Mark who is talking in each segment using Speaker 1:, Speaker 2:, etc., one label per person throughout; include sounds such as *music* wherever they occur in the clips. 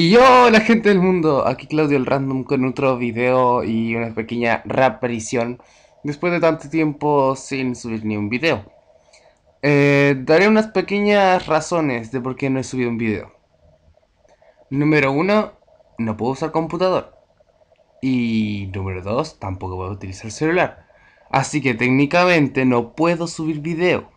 Speaker 1: Y yo, la gente del mundo, aquí Claudio el Random con otro video y una pequeña reaparición después de tanto tiempo sin subir ni un video. Eh, daré unas pequeñas razones de por qué no he subido un video. Número uno, no puedo usar computador. Y número dos, tampoco puedo utilizar celular. Así que técnicamente no puedo subir video.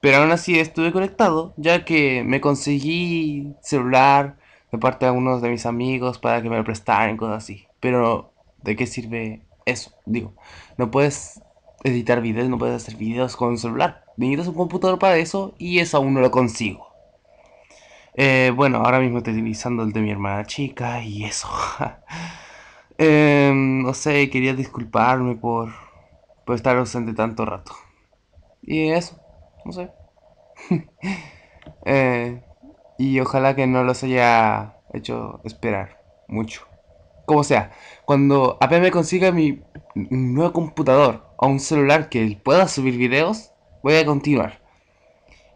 Speaker 1: Pero aún así estuve conectado, ya que me conseguí celular, parte de algunos de mis amigos para que me lo prestaran, cosas así. Pero, ¿de qué sirve eso? Digo, no puedes editar videos, no puedes hacer videos con un celular. Necesitas un computador para eso y eso aún no lo consigo. Eh, bueno, ahora mismo estoy utilizando el de mi hermana chica y eso. *laughs* Em, no sé, quería disculparme por, por estar ausente tanto rato.
Speaker 2: Y eso, no sé. *laughs*
Speaker 1: Eh, y ojalá que no los haya hecho esperar mucho. Como sea, cuando apenas me consiga mi nuevo computador o un celular que pueda subir videos, voy a continuar.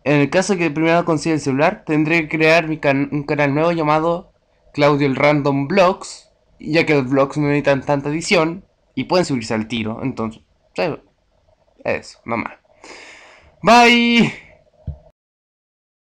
Speaker 1: En el caso que primero consiga el celular, tendré que crear mi un canal nuevo llamado Claudio el Random Vlogs, ya que los vlogs no necesitan tanta edición y pueden subirse al tiro, entonces, eso, nomás. Bye.